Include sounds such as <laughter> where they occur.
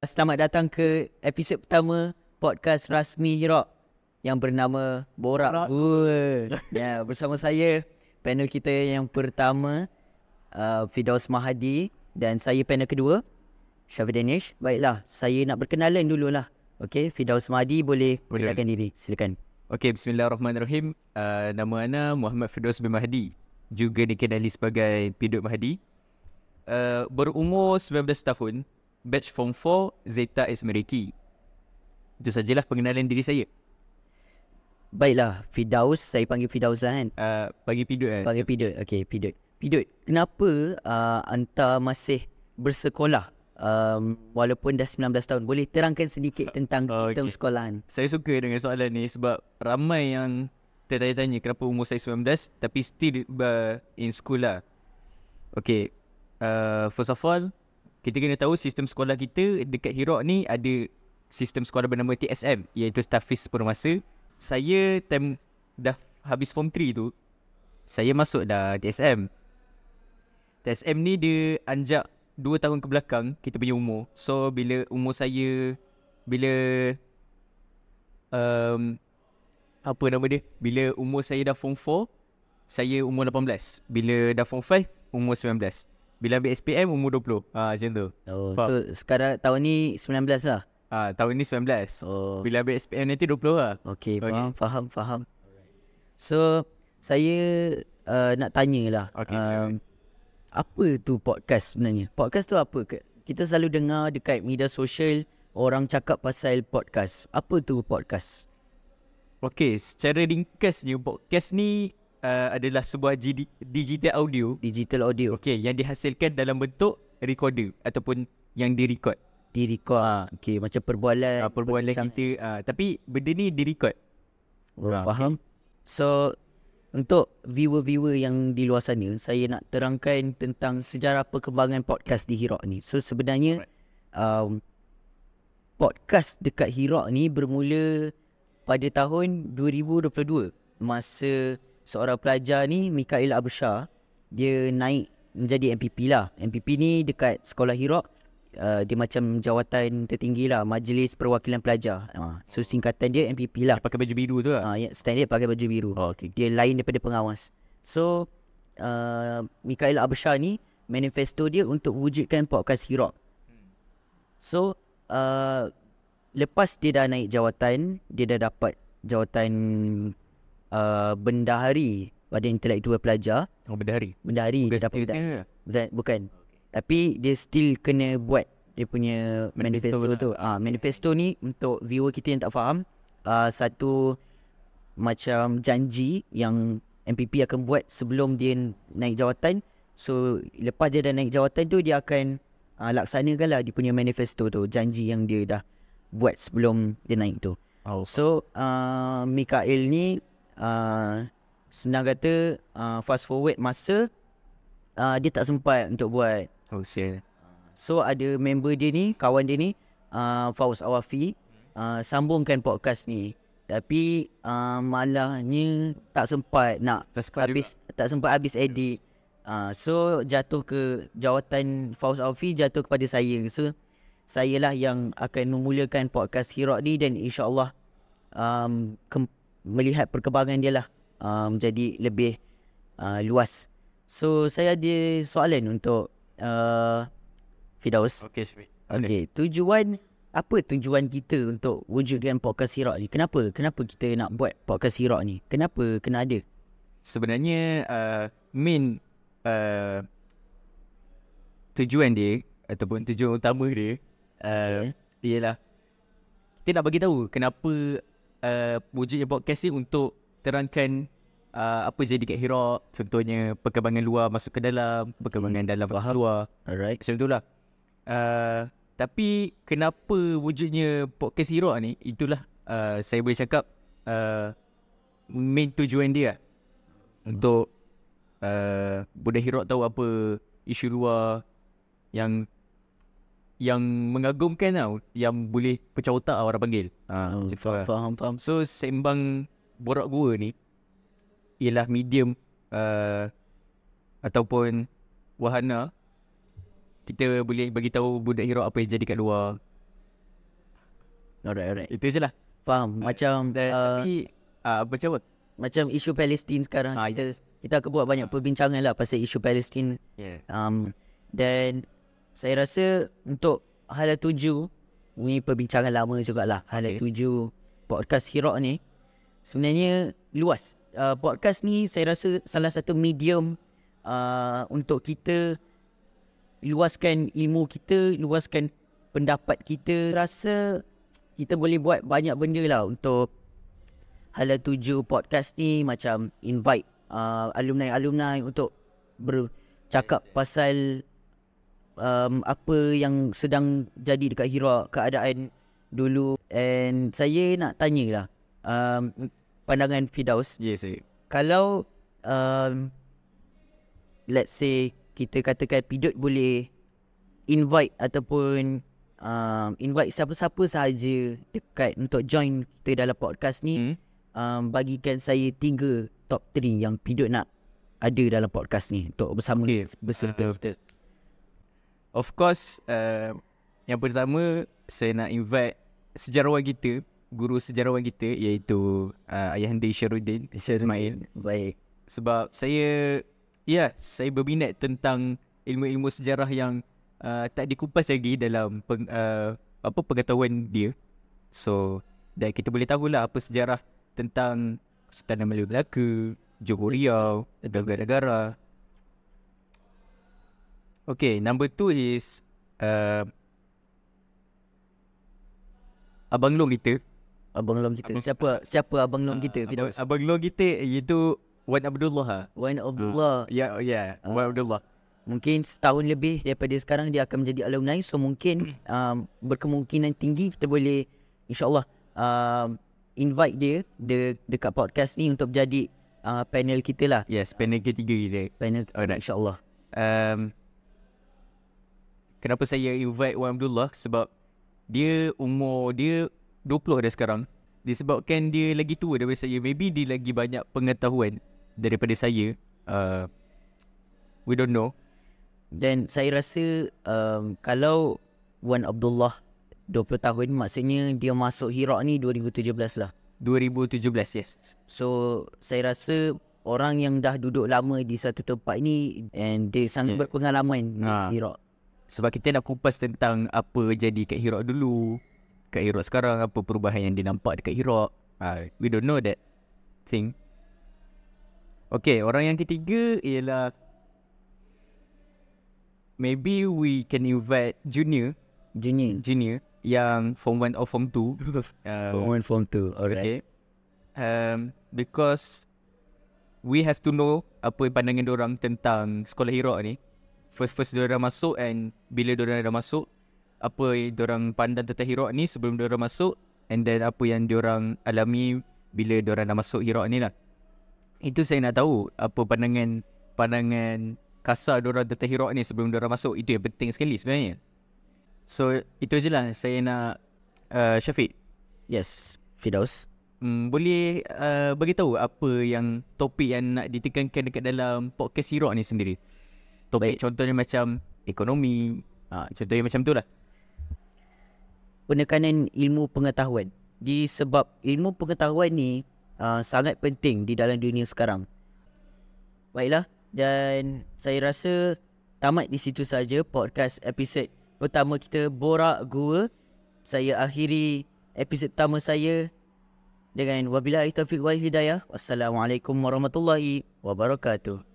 Selamat datang ke episod pertama podcast rasmi Rock yang bernama Borak. <laughs> Ya, yeah, bersama saya panel kita yang pertama uh, Fidaus Mahadi dan saya panel kedua Syafiq Danish. Baiklah, saya nak berkenalan dululah. Okey, Fidaus Mahadi boleh perkenalkan diri. Silakan. Okey, bismillahirrahmanirrahim. Uh, nama ana Muhammad Fidaus bin Mahadi, juga dikenali sebagai Pidut Mahadi. Uh, berumur 19 tahun, batch form 4 Zeta is Meriki. Itu sajalah pengenalan diri saya. Baiklah, Fidaus, saya panggil Fidaus lah kan? Uh, panggil Pidut kan? Panggil Pidut, Okay, Pidut. Pidut, kenapa uh, anta masih bersekolah um, walaupun dah 19 tahun? Boleh terangkan sedikit tentang uh, sistem okay. sekolahan. Saya suka dengan soalan ni sebab ramai yang tertanya-tanya kenapa umur saya 19 tapi still uh, in school lah. Okay, uh, first of all, kita kena tahu sistem sekolah kita dekat Hirok ni ada sistem sekolah bernama TSM iaitu Tafis Sepenuh Masa. Saya time dah habis form 3 tu, saya masuk dah TSM. TSM ni dia anjak 2 tahun kebelakang kita punya umur. So bila umur saya bila um, apa nama dia? Bila umur saya dah form 4, saya umur 18. Bila dah form 5, umur bila ambil SPM umur 20 uh, ah, Macam tu oh, So sekarang tahun ni 19 lah Ah uh, Tahun ni 19 oh. Bila ambil SPM nanti 20 lah Okay faham okay. Faham faham. So saya uh, nak tanya lah okay. um, Apa tu podcast sebenarnya Podcast tu apa Kita selalu dengar dekat media sosial Orang cakap pasal podcast Apa tu podcast Okay, secara ringkasnya podcast ni uh, adalah sebuah digital audio digital audio okey yang dihasilkan dalam bentuk recorder ataupun yang direcord direcord ah okey macam perbualan uh, perbualan pencang. kita uh, tapi benda ni direcord oh, uh, faham okay. so untuk viewer-viewer yang di luar sana saya nak terangkan tentang sejarah perkembangan podcast di Hirok ni so sebenarnya right. um, podcast dekat Hirok ni bermula pada tahun 2022 masa seorang pelajar ni Mikail Abshar dia naik menjadi MPP lah. MPP ni dekat sekolah Hirok uh, ah, dia macam jawatan tertinggi lah Majlis Perwakilan Pelajar. Uh, so singkatan dia MPP lah. Dia pakai baju biru tu lah. Uh, ah, yeah, stand dia pakai baju biru. Oh, okay. Dia lain daripada pengawas. So uh, Mikail Abshar ni manifesto dia untuk wujudkan podcast Hirok. So uh, lepas dia dah naik jawatan, dia dah dapat jawatan Uh, bendahari pada intelektual pelajar. Oh, bendahari. Bendahari. Bukan Bukan. Tapi dia still kena buat dia punya manifesto, manifesto lah. tu. Ah, ha, manifesto ni untuk viewer kita yang tak faham, uh, satu macam janji yang MPP akan buat sebelum dia naik jawatan. So lepas dia dah naik jawatan tu dia akan uh, laksanakan lah dia punya manifesto tu, janji yang dia dah buat sebelum dia naik tu. Oh. So uh, Mikael ni Ah, senang kata uh, fast forward masa uh, dia tak sempat untuk buat. Oh sia. So ada member dia ni, kawan dia ni uh, Faus Awafi uh, sambungkan podcast ni. Tapi uh, malahnya tak sempat nak tak sempat habis juga. tak sempat habis edit. Uh, so jatuh ke jawatan Faus Awafi jatuh kepada saya. So saya lah yang akan memulakan podcast Hirok ni dan insya-Allah um, melihat perkembangan dia lah uh, menjadi lebih uh, luas. So saya ada soalan untuk uh, Fidaus. Okay, Okay, tujuan apa tujuan kita untuk wujudkan podcast Hirok ni? Kenapa? Kenapa kita nak buat podcast Hirok ni? Kenapa kena ada? Sebenarnya uh, main uh, tujuan dia ataupun tujuan utama dia uh, okay. ialah kita nak bagi tahu kenapa Uh, wujudnya uh, podcast ni untuk terangkan uh, apa jadi kat Hero contohnya perkembangan luar masuk ke dalam perkembangan hmm. dalam masuk ke luar alright macam itulah uh, tapi kenapa wujudnya podcast Hero ni itulah uh, saya boleh cakap uh, main tujuan dia hmm. untuk uh, budak Hero tahu apa isu luar yang yang mengagumkan tau yang boleh pecah otak lah orang panggil. Ha, ah, oh, faham, faham. So sembang borak gua ni ialah medium uh, ataupun wahana kita boleh bagi tahu budak hero apa yang jadi kat luar. Alright, alright. Itu je lah. Faham. Macam uh, tapi uh, ah, macam apa? Macam isu Palestin sekarang. Ah, kita, yes. kita akan buat banyak perbincangan lah pasal isu Palestin. Yes. Um, then saya rasa untuk hala tuju Ini perbincangan lama jugalah Hala okay. tuju podcast Hirok ni Sebenarnya luas uh, Podcast ni saya rasa salah satu medium uh, Untuk kita luaskan ilmu kita Luaskan pendapat kita Rasa kita boleh buat banyak benda lah untuk Hala tuju podcast ni macam invite uh, alumni-alumni untuk bercakap pasal um, apa yang sedang jadi dekat Hira keadaan dulu and saya nak tanyalah um, pandangan Fidaus. Yes, saya. Kalau um, let's say kita katakan Pidot boleh invite ataupun um, invite siapa-siapa sahaja dekat untuk join kita dalam podcast ni hmm. um, bagikan saya tiga top 3 yang Pidot nak ada dalam podcast ni untuk bersama okay. berserta uh, kita. Of course uh, Yang pertama Saya nak invite Sejarawan kita Guru sejarawan kita Iaitu uh, Ayahanda Syarudin Ismail Baik Sebab saya Ya yeah, Saya berminat tentang Ilmu-ilmu sejarah yang uh, Tak dikupas lagi Dalam peng, uh, Apa pengetahuan dia So Dan kita boleh tahu lah Apa sejarah Tentang Sultanah Melayu Melaka Johor Riau Negara-negara Okay, number two is uh, Abang Long kita. Abang Long kita. Abang, siapa siapa Abang Long kita? Abang, ah, Abang, Abang Long kita iaitu Wan Abdullah. Ha? Wan Abdullah. uh, ya. Yeah, ya, yeah, Wan Abdullah. Mungkin setahun lebih daripada sekarang dia akan menjadi alumni. So mungkin <clears throat> um, berkemungkinan tinggi kita boleh insyaAllah um, invite dia de- dekat podcast ni untuk jadi uh, panel kita lah. Yes, panel ketiga kita. Panel ketiga, right. insyaAllah. Um, kenapa saya invite Wan Abdullah sebab dia umur dia 20 dah sekarang. Disebabkan dia lagi tua daripada saya. Maybe dia lagi banyak pengetahuan daripada saya. Uh, we don't know. Dan saya rasa um, kalau Wan Abdullah 20 tahun maksudnya dia masuk Hirak ni 2017 lah. 2017, yes. So, saya rasa orang yang dah duduk lama di satu tempat ni and dia sangat yes. berpengalaman ha. di Hirak. Sebab kita nak kupas tentang apa jadi kat Hirok dulu. Kat Hirok sekarang apa perubahan yang dia nampak dekat Hirok. Ah. We don't know that thing. Okay, orang yang ketiga ialah maybe we can invite junior. Junior. Junior yang form 1 or form 2. <laughs> form 1, uh, form 2. Alright. Okay. Um, because we have to know apa pandangan orang tentang sekolah Hirok ni first first dia orang masuk and bila dia orang dah masuk apa yang dia orang pandang tentang hero ni sebelum dia orang masuk and then apa yang dia orang alami bila dia orang dah masuk hero ni lah. Itu saya nak tahu apa pandangan pandangan kasar dia orang tentang hero ni sebelum dia orang masuk. Itu yang penting sekali sebenarnya. So itu je lah saya nak uh, Syafiq. Yes, Fidaus. Hmm, boleh uh, bagi tahu apa yang topik yang nak ditekankan dekat dalam podcast Hero ni sendiri? Topik contohnya macam ekonomi, ha, contohnya macam tu lah. Penekanan ilmu pengetahuan. Disebab ilmu pengetahuan ni uh, sangat penting di dalam dunia sekarang. Baiklah, dan saya rasa tamat di situ saja podcast episod pertama kita Borak Gua. Saya akhiri episod pertama saya dengan wabillahi taufiq wal hidayah. Wassalamualaikum warahmatullahi wabarakatuh.